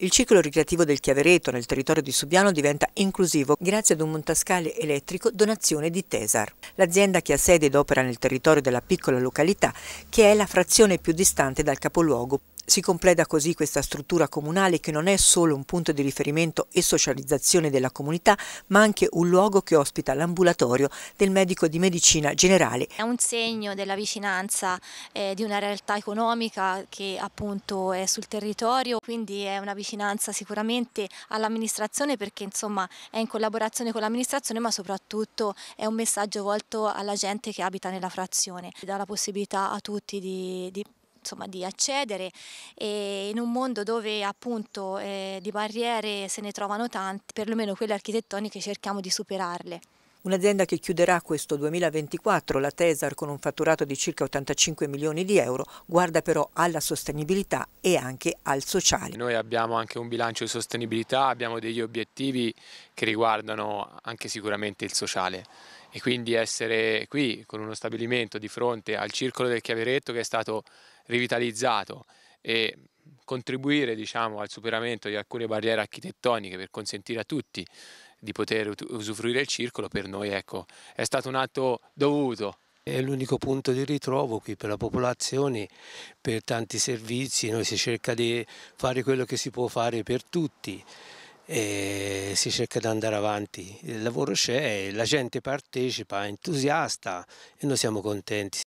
Il ciclo ricreativo del Chiavereto nel territorio di Subiano diventa inclusivo grazie ad un montascale elettrico donazione di Tesar, l'azienda che ha sede ed opera nel territorio della piccola località, che è la frazione più distante dal capoluogo, si completa così questa struttura comunale che non è solo un punto di riferimento e socializzazione della comunità, ma anche un luogo che ospita l'ambulatorio del medico di medicina generale. È un segno della vicinanza eh, di una realtà economica che appunto è sul territorio, quindi è una vicinanza sicuramente all'amministrazione perché insomma è in collaborazione con l'amministrazione, ma soprattutto è un messaggio volto alla gente che abita nella frazione, dà la possibilità a tutti di, di insomma, di accedere e in un mondo dove appunto eh, di barriere se ne trovano tante, perlomeno quelle architettoniche cerchiamo di superarle. Un'azienda che chiuderà questo 2024, la Tesar, con un fatturato di circa 85 milioni di euro, guarda però alla sostenibilità e anche al sociale. Noi abbiamo anche un bilancio di sostenibilità, abbiamo degli obiettivi che riguardano anche sicuramente il sociale e quindi essere qui con uno stabilimento di fronte al circolo del Chiaveretto che è stato rivitalizzato e contribuire diciamo, al superamento di alcune barriere architettoniche per consentire a tutti di poter usufruire il circolo per noi ecco, è stato un atto dovuto. È l'unico punto di ritrovo qui per la popolazione, per tanti servizi, noi si cerca di fare quello che si può fare per tutti, e si cerca di andare avanti, il lavoro c'è, la gente partecipa, è entusiasta e noi siamo contenti.